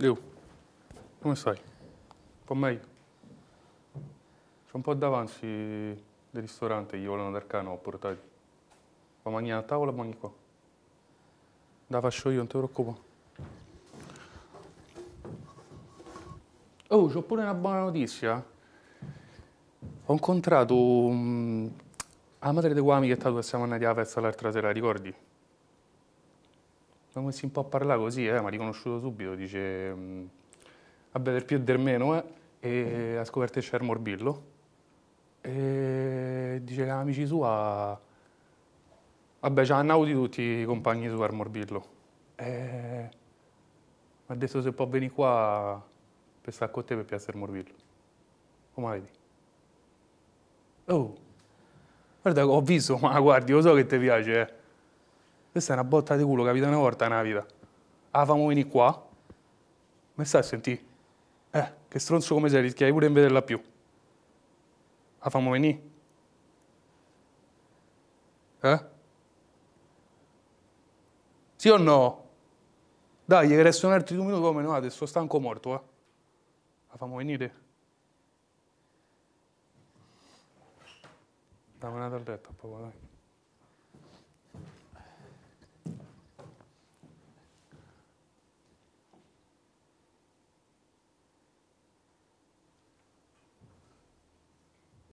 Liu, come stai? Un po' meglio? C'è un po' d'avanzi del ristorante, gli volano dar cano, ho portato. Va mangiare a tavola, mangi qua. La faccio io, non ti preoccupo. Oh, c'ho pure una buona notizia. Ho incontrato um, la madre di Guami che è stato che siamo andati a festa l'altra sera, ricordi? Siamo messi un po' a parlare così, eh, ma riconosciuto subito, dice mm, vabbè del più e del meno, eh, e ha scoperto che c'era il morbillo. E dice che amici sua, vabbè, ci hanno tutti i compagni suoi al morbillo. E... Mi ha detto se può venire qua per stare con te per piacere al morbillo. Come vedi? Oh, guarda, ho visto, ma guardi, lo so che ti piace, eh. Questa è una botta di culo, capita una volta nella vita. Ah, famo venire qua? Ma stai a sentire? Eh, che stronzo come sei, rischiai pure di vederla più. Ah, famo venire? Eh? Sì o no? Dai, che restano altri due minuti come no, adesso stanco morto, eh. La ah, famo venire? Dammi una dal letto, papà, dai.